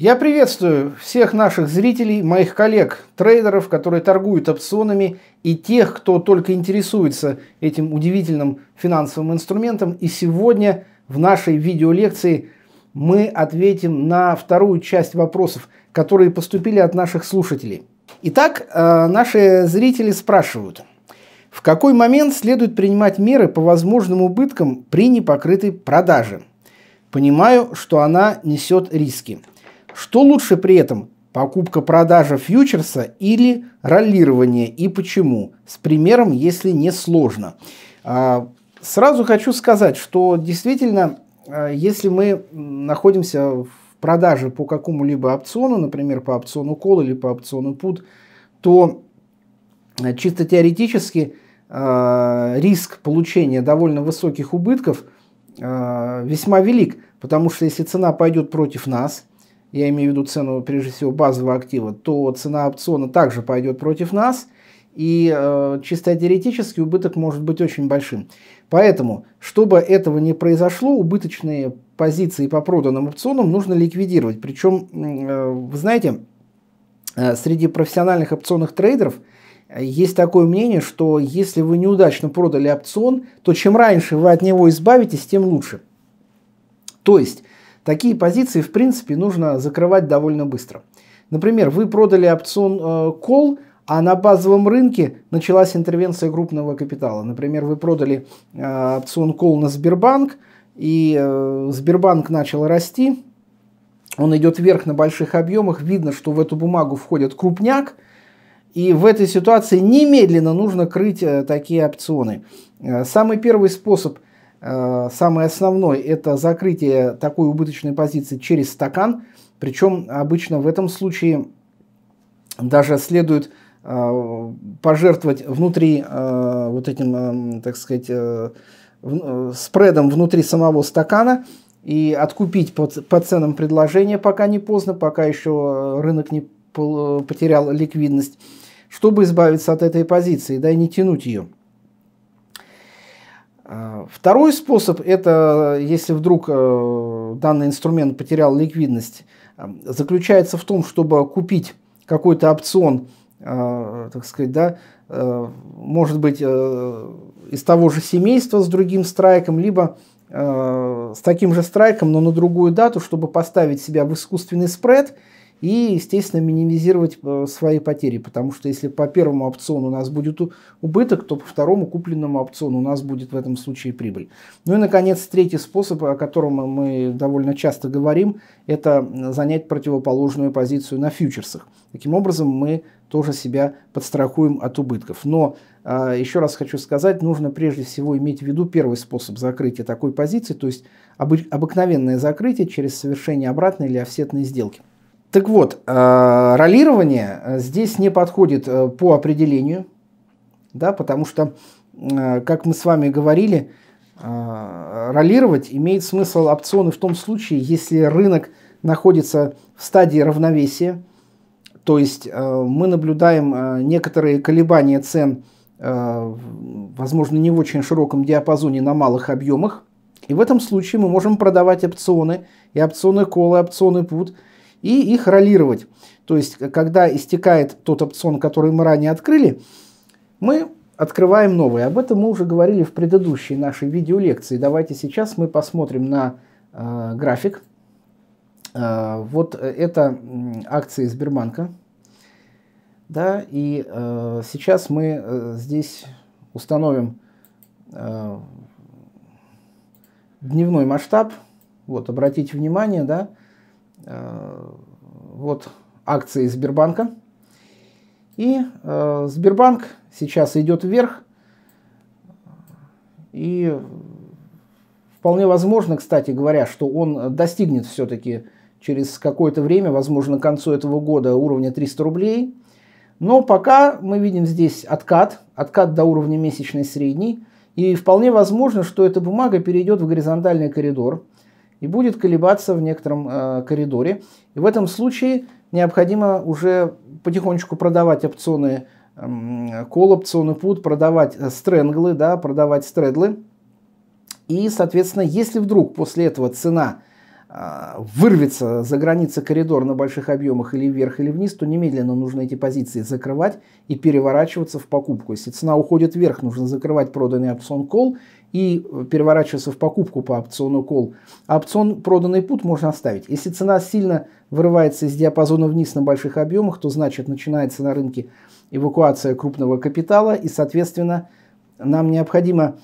Я приветствую всех наших зрителей, моих коллег, трейдеров, которые торгуют опционами, и тех, кто только интересуется этим удивительным финансовым инструментом. И сегодня в нашей видеолекции мы ответим на вторую часть вопросов, которые поступили от наших слушателей. Итак, э, наши зрители спрашивают, в какой момент следует принимать меры по возможным убыткам при непокрытой продаже? Понимаю, что она несет риски – что лучше при этом? Покупка-продажа фьючерса или роллирование и почему? С примером, если не сложно. А, сразу хочу сказать, что действительно, а, если мы находимся в продаже по какому-либо опциону, например, по опциону call или по опциону put, то а, чисто теоретически риск получения довольно высоких убытков весьма велик, потому что если цена пойдет против нас, я имею в виду цену, прежде всего, базового актива, то цена опциона также пойдет против нас, и э, чисто теоретически убыток может быть очень большим. Поэтому, чтобы этого не произошло, убыточные позиции по проданным опционам нужно ликвидировать. Причем, э, вы знаете, э, среди профессиональных опционных трейдеров э, есть такое мнение, что если вы неудачно продали опцион, то чем раньше вы от него избавитесь, тем лучше. То есть Такие позиции, в принципе, нужно закрывать довольно быстро. Например, вы продали опцион call, э, а на базовом рынке началась интервенция крупного капитала. Например, вы продали э, опцион колл на Сбербанк, и э, Сбербанк начал расти, он идет вверх на больших объемах, видно, что в эту бумагу входит крупняк, и в этой ситуации немедленно нужно крыть такие опционы. Самый первый способ – Э, самый основной – это закрытие такой убыточной позиции через стакан. Причем обычно в этом случае даже следует э, пожертвовать внутри э, вот этим, так сказать, спредом внутри самого стакана и откупить по, по ценам предложения, пока не поздно, пока еще рынок не потерял ликвидность, чтобы избавиться от этой позиции, да и не тянуть ее. А, второй способ – это если вдруг э, данный инструмент потерял ликвидность, а, заключается в том, чтобы купить какой-то опцион, а, так сказать, да, э, может быть, э, из того же семейства с другим страйком, либо с таким же страйком, но на другую дату, чтобы поставить себя в искусственный спред – и, естественно, минимизировать э, свои потери, потому что если по первому опциону у нас будет убыток, то по второму купленному опциону у нас будет в этом случае прибыль. Ну и, наконец, третий способ, о котором мы довольно часто говорим, это занять противоположную позицию на фьючерсах. Таким образом, мы тоже себя подстрахуем от убытков. Но а, еще раз хочу сказать, нужно прежде всего иметь в виду первый способ закрытия такой позиции, то есть обыкновенное закрытие через совершение обратной или офсетной сделки. Так вот, э, ролирование э, здесь не подходит э, по определению, да, потому что, как мы с вами говорили, ролировать имеет смысл опционы в том случае, если рынок находится в стадии равновесия, то есть мы наблюдаем некоторые колебания цен, возможно, не в очень широком диапазоне на малых объемах, и в этом случае мы можем продавать опционы, и опционы колы, опционы пут – и их ролировать. То есть, когда истекает тот опцион, который мы ранее открыли, мы открываем новый. Об этом мы уже говорили в предыдущей нашей видеолекции. Давайте сейчас мы посмотрим на э, график. Э, вот э, это акции Сбербанка. Да, и э, сейчас мы э, здесь установим э, дневной масштаб. Вот, обратите внимание, да, Э, вот акции Сбербанка. И э, Сбербанк сейчас идет вверх. И вполне возможно, кстати говоря, что он достигнет все-таки через какое-то время, возможно, к концу этого года уровня 300 рублей. Но пока мы видим здесь откат, откат до уровня месячной средней. И вполне возможно, что эта бумага перейдет в горизонтальный коридор и будет колебаться в некотором э, коридоре. И в этом случае необходимо уже потихонечку продавать опционы э, кол, опционы пут, продавать э, стренглы, да, продавать стредлы. И, соответственно, если вдруг после этого цена э, вырвется за границы коридора на больших объемах или вверх, или вниз, то немедленно нужно эти позиции закрывать и переворачиваться в покупку. Если цена уходит вверх, нужно закрывать проданный опцион кол и переворачиваться в покупку по опциону call. опцион проданный put можно оставить. Если цена сильно вырывается из диапазона вниз на больших объемах, то значит начинается на рынке эвакуация крупного капитала и, соответственно, нам необходимо,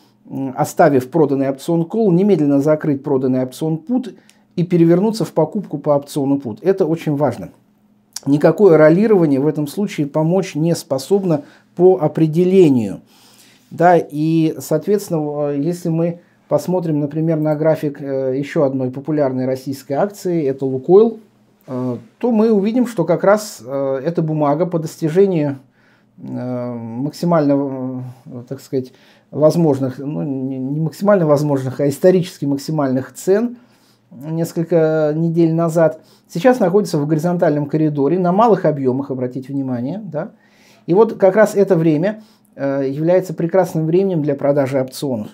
оставив проданный опцион call, немедленно закрыть проданный опцион put и перевернуться в покупку по опциону put. Это очень важно. Никакое ролирование в этом случае помочь не способно по определению – да, и, соответственно, э, если мы посмотрим, например, на график э, еще одной популярной российской акции, это «Лукойл», э, то мы увидим, что как раз эта бумага по достижению максимально, так сказать, возможных, ну, не максимально возможных, а исторически максимальных цен несколько недель назад, сейчас находится в горизонтальном коридоре, на малых объемах, обратите внимание, да, и вот как раз это время – Э, является прекрасным временем для продажи опционов.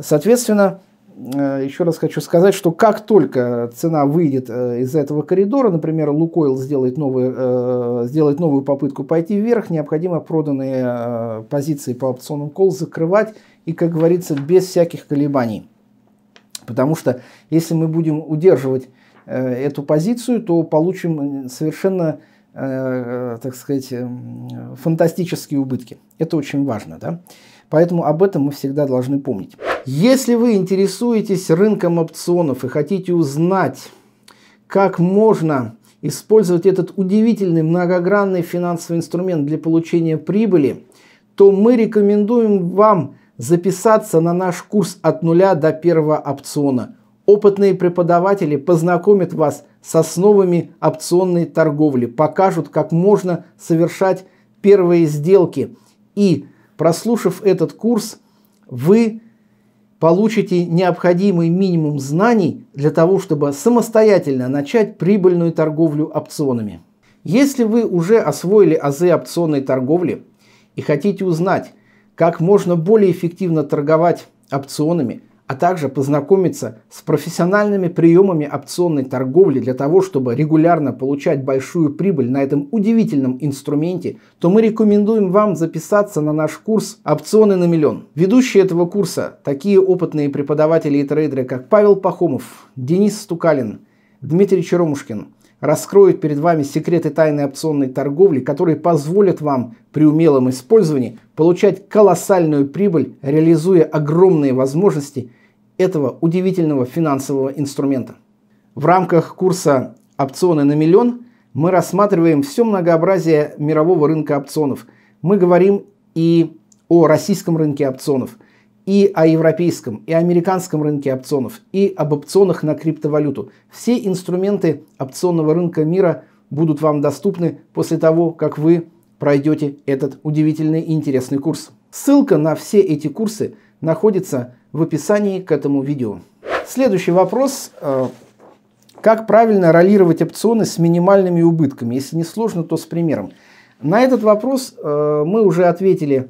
Соответственно, э, еще раз хочу сказать, что как только цена выйдет э, из этого коридора, например, Лукойл сделает, новый, сделает новую попытку пойти вверх, необходимо проданные позиции по опционам кол закрывать и, как говорится, без всяких колебаний. Потому что если мы будем удерживать эту позицию, то получим совершенно Э, э, так сказать, эм, фантастические убытки. Это очень важно, да? Поэтому об этом мы всегда должны помнить. Если вы интересуетесь рынком опционов и хотите узнать, как можно использовать этот удивительный многогранный финансовый инструмент для получения прибыли, то мы рекомендуем вам записаться на наш курс от нуля до первого опциона. Опытные преподаватели познакомят вас с с основами опционной торговли, покажут, как можно совершать первые сделки. И прослушав этот курс, вы получите необходимый минимум знаний для того, чтобы самостоятельно начать прибыльную торговлю опционами. Если вы уже освоили азы опционной торговли и хотите узнать, как можно более эффективно торговать опционами – а также познакомиться с профессиональными приемами опционной торговли для того, чтобы регулярно получать большую прибыль на этом удивительном инструменте, то мы рекомендуем вам записаться на наш курс «Опционы на миллион». Ведущие этого курса – такие опытные преподаватели и трейдеры, как Павел Пахомов, Денис Стукалин, Дмитрий Черомушкин раскроет перед вами секреты тайной опционной торговли, которые позволят вам при умелом использовании получать колоссальную прибыль, реализуя огромные возможности этого удивительного финансового инструмента. В рамках курса «Опционы на миллион» мы рассматриваем все многообразие мирового рынка опционов. Мы говорим и о российском рынке опционов – и о европейском, и о американском рынке опционов, и об опционах на криптовалюту. Все инструменты опционного рынка мира будут вам доступны после того, как вы пройдете этот удивительный и интересный курс. Ссылка на все эти курсы находится в описании к этому видео. Следующий вопрос. Э, как правильно ролировать опционы с минимальными убытками? Если не сложно, то с примером. На этот вопрос э, мы уже ответили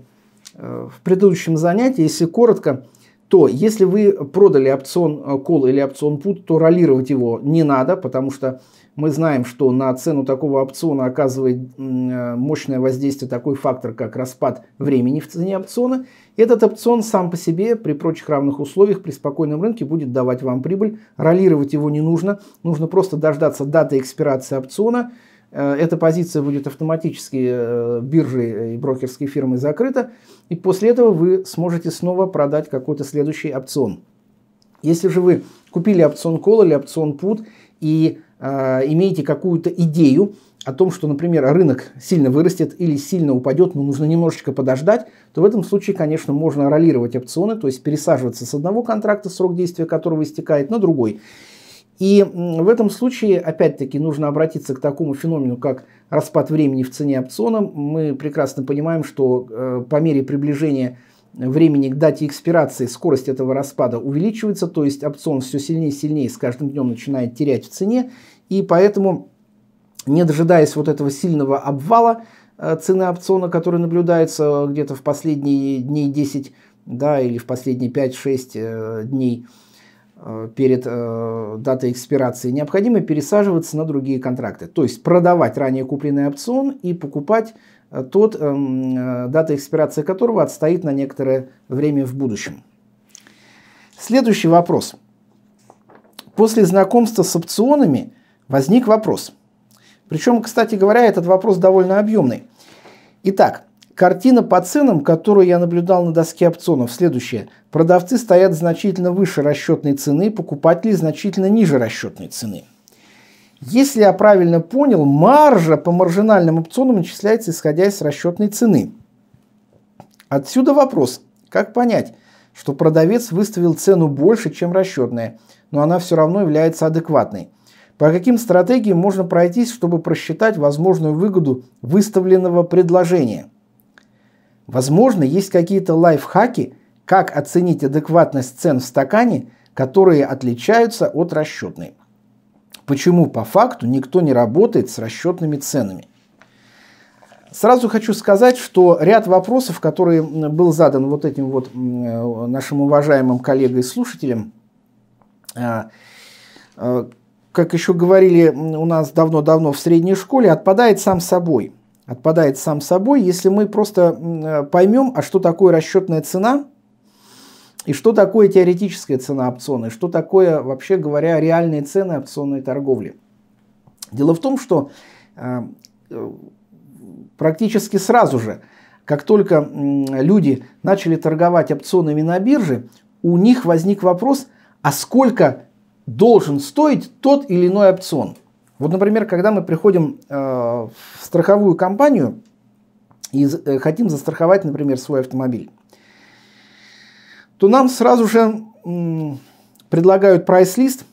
Э, в предыдущем занятии, если коротко, то если вы продали опцион э, кол или опцион put, то ролировать его не надо, потому что мы знаем, что на цену такого опциона оказывает э, мощное воздействие такой фактор, как распад времени в цене опциона. Этот опцион сам по себе при прочих равных условиях при спокойном рынке будет давать вам прибыль. Ролировать его не нужно, нужно просто дождаться даты экспирации опциона – Э, эта позиция будет автоматически э, биржей и брокерской фирмой закрыта, и после этого вы сможете снова продать какой-то следующий опцион. Если же вы купили опцион кол или опцион пут и э, имеете какую-то идею о том, что, например, рынок сильно вырастет или сильно упадет, но нужно немножечко подождать, то в этом случае, конечно, можно ролировать опционы, то есть пересаживаться с одного контракта, срок действия которого истекает, на другой. И в этом случае, опять-таки, нужно обратиться к такому феномену, как распад времени в цене опциона. Мы прекрасно понимаем, что э, по мере приближения времени к дате экспирации скорость этого распада увеличивается, то есть опцион все сильнее и сильнее с каждым днем начинает терять в цене, и поэтому, не дожидаясь вот этого сильного обвала э, цены опциона, который наблюдается э, где-то в последние дни 10 да, или в последние 5-6 э, дней, Э, перед э, датой экспирации, необходимо пересаживаться на другие контракты. То есть продавать ранее купленный опцион и покупать э, тот, э, э, дата экспирации которого отстоит на некоторое время в будущем. Следующий вопрос. После знакомства с опционами возник вопрос. Причем, кстати говоря, этот вопрос довольно объемный. Итак, Картина по ценам, которую я наблюдал на доске опционов, следующая. Продавцы стоят значительно выше расчетной цены, покупатели значительно ниже расчетной цены. Если я правильно понял, маржа по маржинальным опционам начисляется исходя из расчетной цены. Отсюда вопрос, как понять, что продавец выставил цену больше, чем расчетная, но она все равно является адекватной. По каким стратегиям можно пройтись, чтобы просчитать возможную выгоду выставленного предложения – Возможно, есть какие-то лайфхаки, как оценить адекватность цен в стакане, которые отличаются от расчетной. Почему по факту никто не работает с расчетными ценами? Сразу хочу сказать, что ряд вопросов, которые был задан вот этим вот э, нашим уважаемым коллегой и слушателям, а, а, как еще говорили у нас давно-давно в средней школе, отпадает сам собой отпадает сам собой, если мы просто э, поймем, а что такое расчетная цена, и что такое теоретическая цена опциона, и что такое, вообще говоря, реальные цены опционной торговли. Дело в том, что эм, э, практически сразу же, как только люди начали торговать опционами на бирже, у них возник вопрос, а сколько должен стоить тот или иной опцион – вот, например, когда мы приходим э, в страховую компанию и э, хотим застраховать, например, свой автомобиль, то нам сразу же предлагают прайс-лист,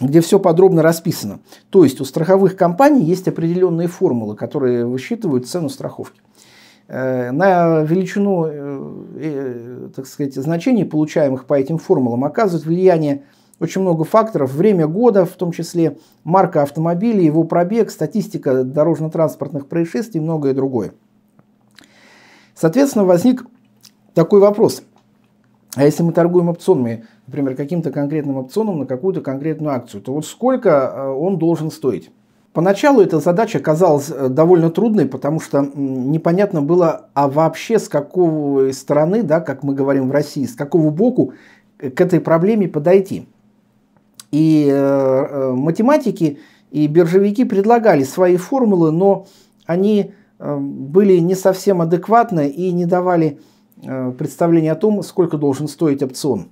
где все подробно расписано. То есть у страховых компаний есть определенные формулы, которые высчитывают цену страховки. Э, на величину, так сказать, значений, получаемых по этим формулам, оказывает влияние очень много факторов. Время года, в том числе марка автомобиля, его пробег, статистика дорожно-транспортных происшествий и многое другое. Соответственно, возник такой вопрос. А если мы торгуем опционами, например, каким-то конкретным опционом на какую-то конкретную акцию, то вот сколько э, он должен стоить? Поначалу эта задача казалась э, довольно трудной, потому что непонятно было, а вообще с какой стороны, да, как мы говорим в России, с какого боку э, к этой проблеме подойти. И э, э, математики и биржевики предлагали свои формулы, но они э, были не совсем адекватны и не давали представления о том, сколько должен стоить опцион.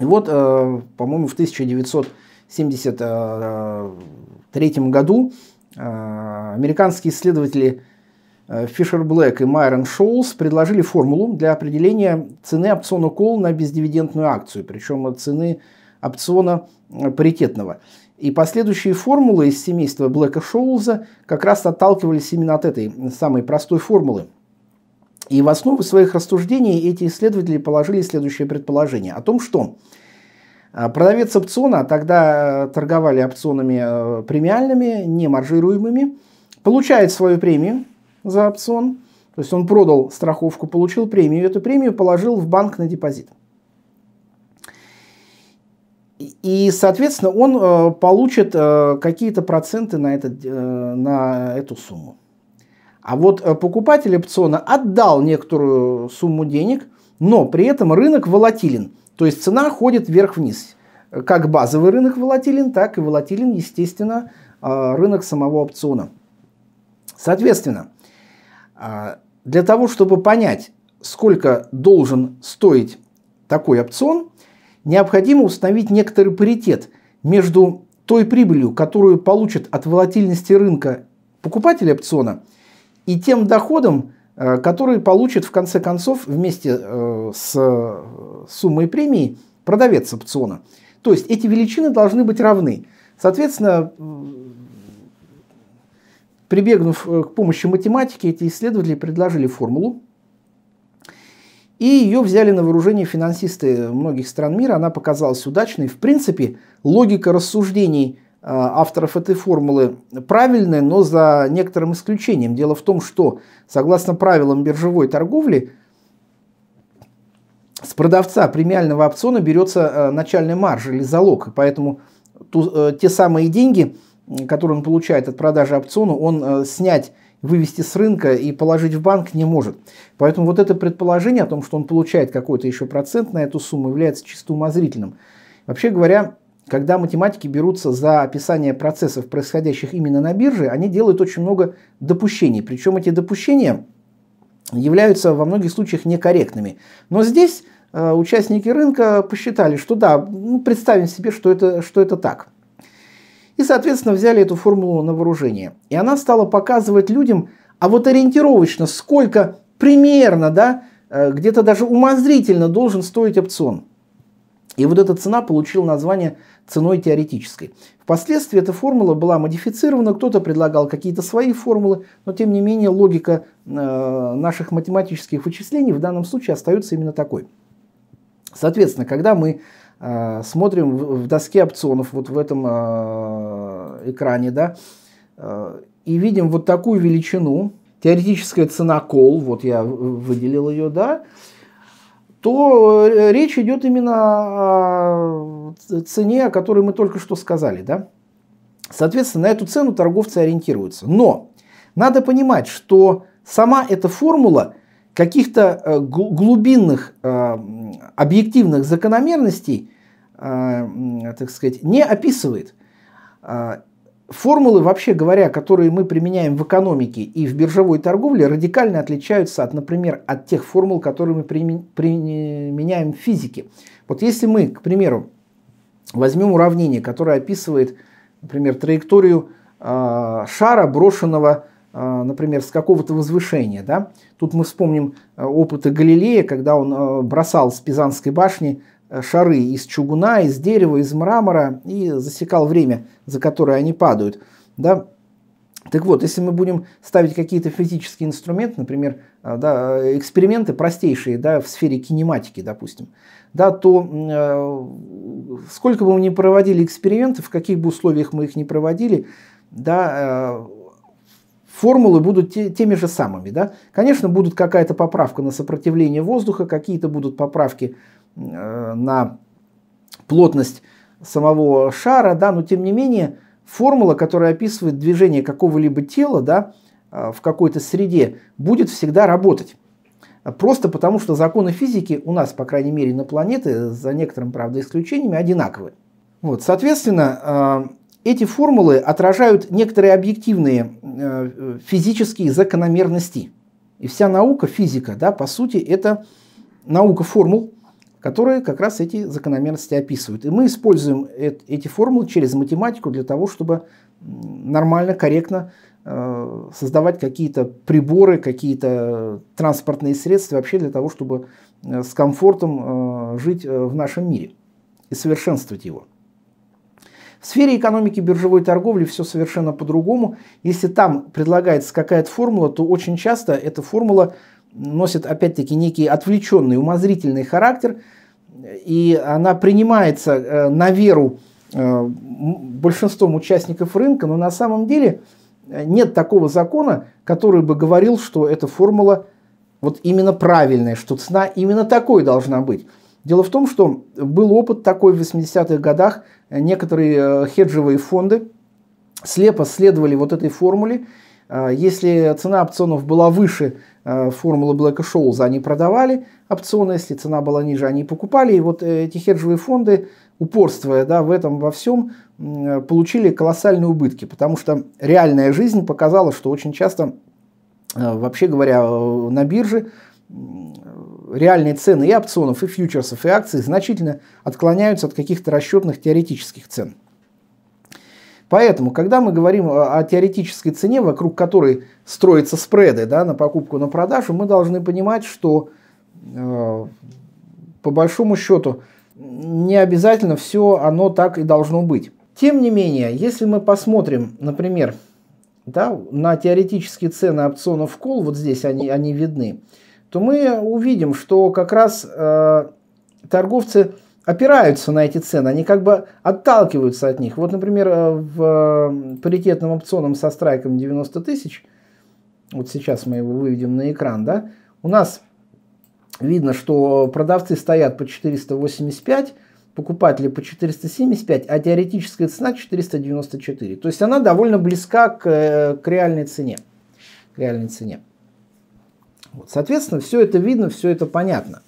И вот, по-моему, в 1973 году американские исследователи Фишер Блэк и Майрон Шоулс предложили формулу для определения цены опциона кол на бездивидендную акцию, причем цены опциона э, паритетного. И последующие формулы из семейства Блэка Шоулза как раз отталкивались именно от этой самой простой формулы. И в основу своих рассуждений эти исследователи положили следующее предположение о том, что э, продавец опциона, а тогда э, торговали опционами премиальными, не маржируемыми, получает свою премию за опцион, то есть он продал страховку, получил премию, эту премию положил в банк на депозит. И, соответственно, он э, получит э, какие-то проценты на, этот, э, на эту сумму. А вот покупатель опциона отдал некоторую сумму денег, но при этом рынок волатилен. То есть цена ходит вверх-вниз. Как базовый рынок волатилен, так и волатилен, естественно, рынок самого опциона. Соответственно, для того, чтобы понять, сколько должен стоить такой опцион, необходимо установить некоторый паритет между той прибылью, которую получит от волатильности рынка покупатель опциона, и тем доходом, э, который получит в конце концов вместе э, с э, суммой премии продавец опциона. То есть эти величины должны быть равны. Соответственно, прибегнув к помощи математики, эти исследователи предложили формулу, и ее взяли на вооружение финансисты многих стран мира. Она показалась удачной. В принципе, логика рассуждений а, авторов этой формулы правильная, но за некоторым исключением. Дело в том, что согласно правилам биржевой торговли, с продавца премиального опциона берется а, начальная маржа или залог. И поэтому ту, э, те самые деньги, которые он получает от продажи опциона, он э, снять вывести с рынка и положить в банк не может. Поэтому вот это предположение о том, что он получает какой-то еще процент на эту сумму, является чисто умозрительным. Вообще говоря, когда математики берутся за описание процессов, происходящих именно на бирже, они делают очень много допущений. Причем эти допущения являются во многих случаях некорректными. Но здесь э, участники рынка посчитали, что да, ну, представим себе, что это, что это так – и, соответственно, взяли эту формулу на вооружение. И она стала показывать людям, а вот ориентировочно, сколько примерно, да, э, где-то даже умозрительно должен стоить опцион. И вот эта цена получила название ценой теоретической. Впоследствии эта формула была модифицирована, кто-то предлагал какие-то свои формулы, но тем не менее логика э, наших математических вычислений в данном случае остается именно такой. Соответственно, когда мы Э, смотрим в доске опционов, вот в этом э, экране, да, э, и видим вот такую величину, теоретическая цена кол, вот я выделил ее, да, то речь идет именно о цене, о которой мы только что сказали, да. Соответственно, на эту цену торговцы ориентируются. Но надо понимать, что сама эта формула – каких-то э, глубинных э, объективных закономерностей, э, так сказать, не описывает. Формулы, вообще говоря, которые мы применяем в экономике и в биржевой торговле, радикально отличаются, от, например, от тех формул, которые мы применяем в физике. Вот если мы, к примеру, возьмем уравнение, которое описывает, например, траекторию шара, брошенного а, например, с какого-то возвышения. Да? Тут мы вспомним э, опыты Галилея, когда он э, бросал с Пизанской башни э, шары из чугуна, из дерева, из мрамора и засекал время, за которое они падают. Да? Так вот, если мы будем ставить какие-то физические инструменты, например, да, эксперименты простейшие да, в сфере кинематики, допустим, да, то э, сколько бы мы ни проводили экспериментов, в каких бы условиях мы их ни проводили, да, формулы будут те, теми же самыми. Да? Конечно, будет какая-то поправка на сопротивление воздуха, какие-то будут поправки э, на плотность самого шара, да, но тем не менее формула, которая описывает движение какого-либо тела да, э, в какой-то среде, будет всегда работать. Просто потому, что законы физики у нас, по крайней мере, на планете, за некоторым, правда, исключениями, одинаковы. Вот, соответственно, э, эти формулы отражают некоторые объективные э, физические закономерности. И вся наука, физика, да, по сути, это наука формул, которые как раз эти закономерности описывают. И мы используем эти формулы через математику для того, чтобы нормально, корректно э, создавать какие-то приборы, какие-то транспортные средства вообще для того, чтобы э, с комфортом жить в нашем мире и совершенствовать его. В сфере экономики биржевой торговли все совершенно по-другому. Если там предлагается какая-то формула, то очень часто эта формула носит опять-таки некий отвлеченный, умозрительный характер, и она принимается э, на веру э, большинством участников рынка, но на самом деле э, нет такого закона, который бы говорил, что эта формула вот именно правильная, что цена именно такой должна быть. Дело в том, что был опыт такой в 80-х годах – Э, некоторые э, хеджевые фонды слепо следовали вот этой формуле. Э, если цена опционов была выше формулы Black Scholes, они продавали опционы, если цена была ниже, они покупали. И вот эти хеджевые фонды, упорствуя да, в этом во всем, получили колоссальные убытки, потому что реальная жизнь показала, что очень часто, вообще говоря, на бирже реальные цены и опционов, и фьючерсов, и акций значительно отклоняются от каких-то расчетных теоретических цен. Поэтому, когда мы говорим о теоретической цене, вокруг которой строятся спреды да, на покупку, на продажу, мы должны понимать, что э, по большому счету не обязательно все оно так и должно быть. Тем не менее, если мы посмотрим, например, да, на теоретические цены опционов кол, вот здесь они, они видны, то мы увидим, что как раз э, торговцы опираются на эти цены, они как бы отталкиваются от них. Вот, например, э, в э, паритетном опционом со страйком 90 тысяч, вот сейчас мы его выведем на экран, да, у нас видно, что продавцы стоят по 485, покупатели по 475, а теоретическая цена 494. То есть она довольно близка к, э, к реальной цене. К реальной цене. Вот, соответственно, все это видно, все это понятно.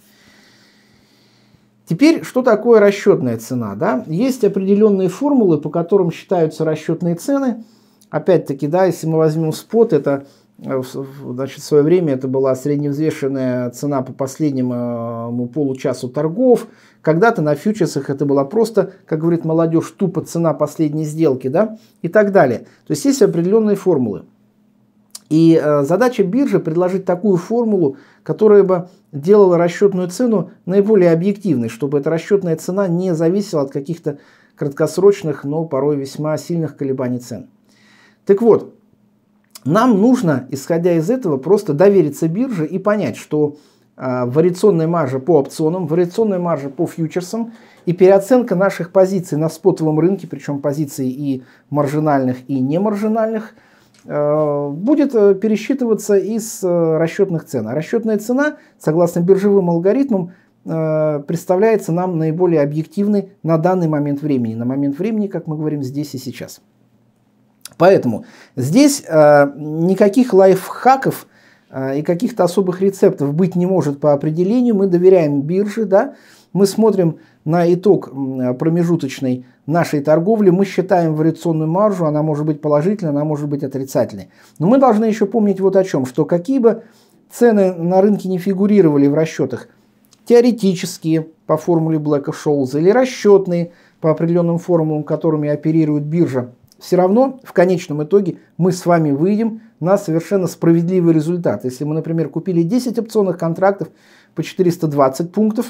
Теперь, что такое расчетная цена? Да? Есть определенные формулы, по которым считаются расчетные цены. Опять-таки, да, если мы возьмем спот, это э, значит, в свое время это была средневзвешенная цена по последнему э, получасу торгов. Когда-то на фьючерсах это была просто, как говорит молодежь, тупо цена последней сделки да? и так далее. То есть есть определенные формулы. И э, задача биржи предложить такую формулу, которая бы делала расчетную цену наиболее объективной, чтобы эта расчетная цена не зависела от каких-то краткосрочных, но порой весьма сильных колебаний цен. Так вот, нам нужно, исходя из этого, просто довериться бирже и понять, что э, вариационная маржа по опционам, вариационная маржа по фьючерсам и переоценка наших позиций на спотовом рынке, причем позиций и маржинальных, и немаржинальных – Э, будет э, пересчитываться из э, расчетных цен. А расчетная цена, согласно биржевым алгоритмам, представляется нам наиболее объективной на данный момент времени. На момент времени, как мы говорим, здесь и сейчас. Поэтому здесь никаких лайфхаков и каких-то особых рецептов быть не может по определению. Мы доверяем бирже, да? мы смотрим на итог промежуточной нашей торговли мы считаем вариационную маржу, она может быть положительной, она может быть отрицательной. Но мы должны еще помнить вот о чем, что какие бы цены на рынке не фигурировали в расчетах, теоретические по формуле Блэка Шоуза или расчетные по определенным формулам, которыми оперирует биржа, все равно в конечном итоге мы с вами выйдем на совершенно справедливый результат. Если мы, например, купили 10 опционных контрактов по 420 пунктов,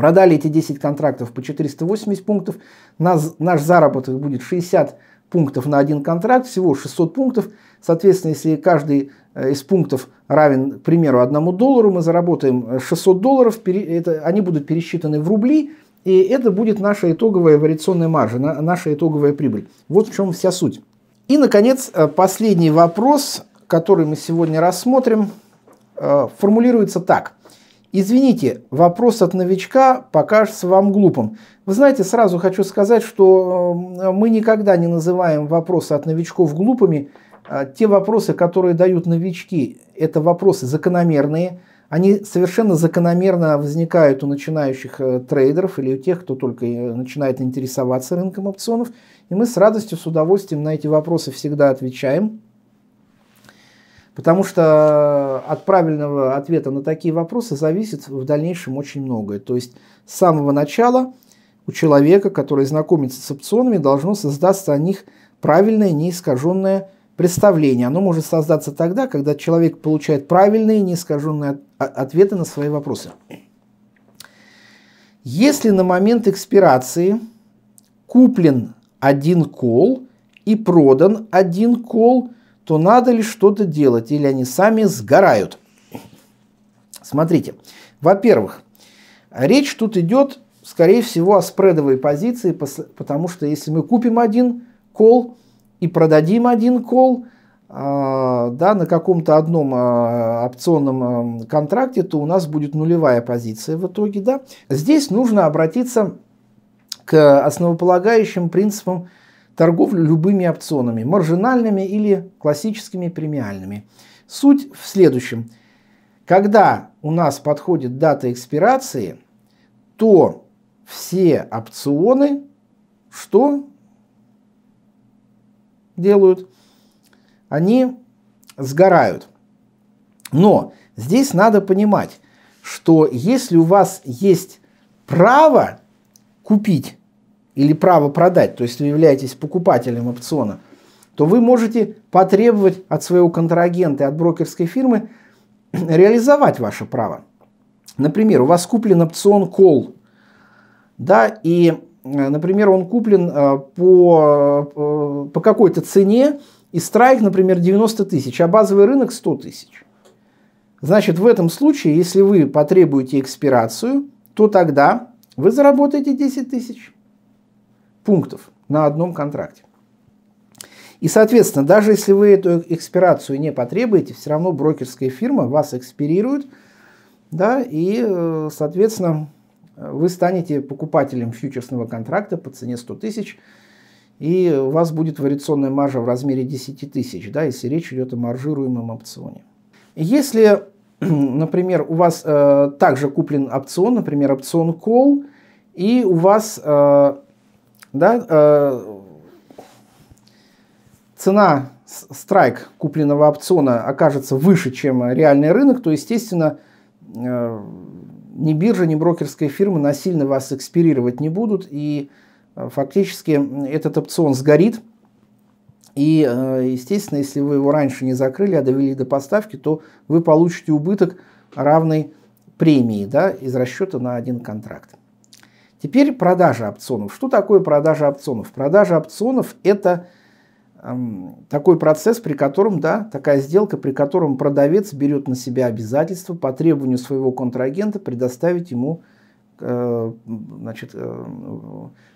Продали эти 10 контрактов по 480 пунктов. наш наш заработок будет 60 пунктов на один контракт, всего 600 пунктов. Соответственно, если каждый э, из пунктов равен, к примеру, одному доллару, мы заработаем 600 э, долларов, это, они будут пересчитаны в рубли, и это будет наша итоговая вариационная маржа, наша итоговая прибыль. Вот в чем вся суть. И, наконец, э, последний вопрос, который мы сегодня рассмотрим, формулируется так. Извините, вопрос от новичка покажется вам глупым. Вы знаете, сразу хочу сказать, что э, мы никогда не называем вопросы от новичков глупыми. А те вопросы, которые дают новички, это вопросы закономерные. Они совершенно закономерно возникают у начинающих э, трейдеров или у тех, кто только э, начинает интересоваться рынком опционов. И мы с радостью, с удовольствием на эти вопросы всегда отвечаем. Потому что от правильного ответа на такие вопросы зависит в дальнейшем очень многое. То есть с самого начала у человека, который знакомится с опционами, должно создаться о них правильное, неискаженное представление. Оно может создаться тогда, когда человек получает правильные, неискаженные ответы на свои вопросы. Если на момент экспирации куплен один кол и продан один кол – то надо ли что-то делать, или они сами сгорают. Смотрите, во-первых, речь тут идет, скорее всего, о спредовой позиции, потому что если мы купим один кол и продадим один кол, а, да, на каком-то одном а, опционном а, контракте, то у нас будет нулевая позиция в итоге. Да? Здесь нужно обратиться к основополагающим принципам торговлю любыми опционами, маржинальными или классическими премиальными. Суть в следующем. Когда у нас подходит дата экспирации, то все опционы что делают? Они сгорают. Но здесь надо понимать, что если у вас есть право купить или право продать, то есть вы являетесь покупателем опциона, то вы можете потребовать от своего контрагента и от брокерской фирмы реализовать ваше право. Например, у вас куплен опцион call, да, и, э, например, он куплен э, по, э, по какой-то цене, и страйк, например, 90 тысяч, а базовый рынок 100 тысяч. Значит, в этом случае, если вы потребуете экспирацию, то тогда вы заработаете 10 тысяч пунктов на одном контракте. И, соответственно, даже если вы эту экспирацию не потребуете, все равно брокерская фирма вас экспирирует, да, и, э, соответственно, вы станете покупателем фьючерсного контракта по цене 100 тысяч, и у вас будет вариационная маржа в размере 10 тысяч, да, если речь идет о маржируемом опционе. Если, например, у вас э, также куплен опцион, например, опцион call, и у вас э, да, э, цена страйк купленного опциона окажется выше, чем реальный рынок, то, естественно, э, ни биржа, ни брокерская фирма насильно вас экспирировать не будут, и э, фактически этот опцион сгорит. И, естественно, если вы его раньше не закрыли, а довели до поставки, то вы получите убыток, равный премии да, из расчета на один контракт. Теперь продажа опционов. Что такое продажа опционов? Продажа опционов – это такой процесс, при котором, да, такая сделка, при котором продавец берет на себя обязательство по требованию своего контрагента предоставить ему э, значит, э,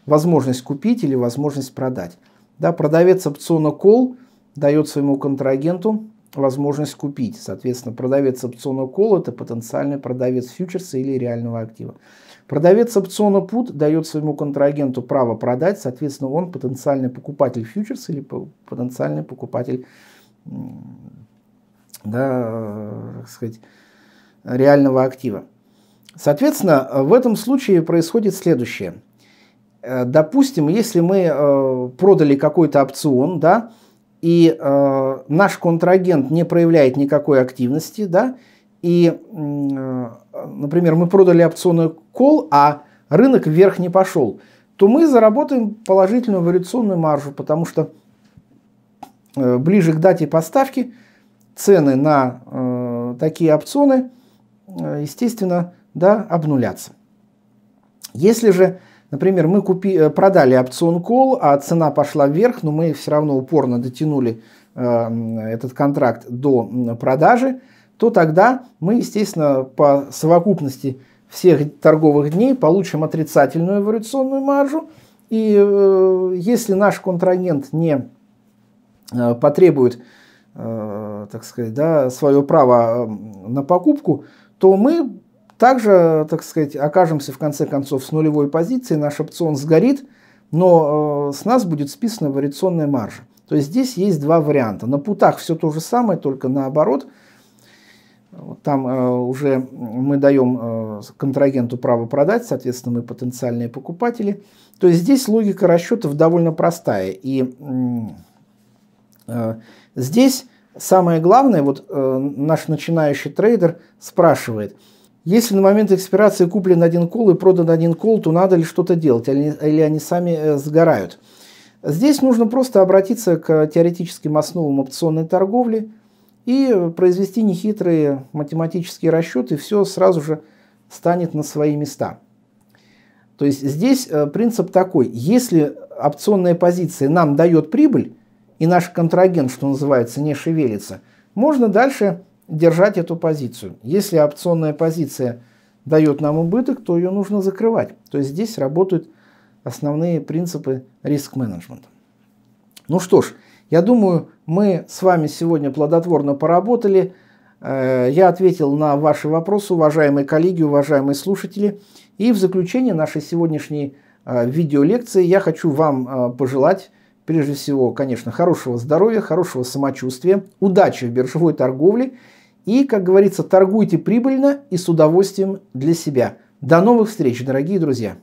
возможность купить или возможность продать. Да, продавец опциона кол дает своему контрагенту возможность купить. Соответственно, продавец опциона кол это потенциальный продавец фьючерса или реального актива. Продавец опциона PUT дает своему контрагенту право продать, соответственно, он потенциальный покупатель фьючерса или потенциальный покупатель да, так сказать, реального актива. Соответственно, в этом случае происходит следующее. Э, допустим, если мы э, продали какой-то опцион, да, и э, наш контрагент не проявляет никакой активности, да, и, э, например, мы продали опционный кол, а рынок вверх не пошел, то мы заработаем положительную вариационную маржу, потому что э, ближе к дате поставки цены на э, такие опционы, естественно, да, обнулятся. Если же, например, мы купи, продали опцион кол, а цена пошла вверх, но мы все равно упорно дотянули э, этот контракт до продажи, то тогда мы, естественно, по совокупности всех торговых дней получим отрицательную эволюционную маржу. И э, если наш контрагент не э, потребует, э, так сказать, да, свое право э, на покупку, то мы также, так сказать, окажемся в конце концов с нулевой позиции, наш опцион сгорит, но э, с нас будет списана вариационная маржа. То есть здесь есть два варианта. На путах все то же самое, только наоборот – там э, уже мы даем э, контрагенту право продать, соответственно, мы потенциальные покупатели. То есть здесь логика расчетов довольно простая. И э, здесь самое главное, вот наш начинающий трейдер спрашивает, если на момент экспирации куплен один кол и продан один кол, то надо ли что-то делать, или они сами сгорают. Здесь нужно просто обратиться к теоретическим основам опционной торговли – и произвести нехитрые математические расчеты, все сразу же станет на свои места. То есть здесь э, принцип такой, если опционная позиция нам дает прибыль, и наш контрагент, что называется, не шевелится, можно дальше держать эту позицию. Если опционная позиция дает нам убыток, то ее нужно закрывать. То есть здесь работают основные принципы риск-менеджмента. Ну что ж, я думаю, мы с вами сегодня плодотворно поработали. Э, я ответил на ваши вопросы, уважаемые коллеги, уважаемые слушатели. И в заключение нашей сегодняшней э, видеолекции я хочу вам э, пожелать, прежде всего, конечно, хорошего здоровья, хорошего самочувствия, удачи в биржевой торговле. И, как говорится, торгуйте прибыльно и с удовольствием для себя. До новых встреч, дорогие друзья!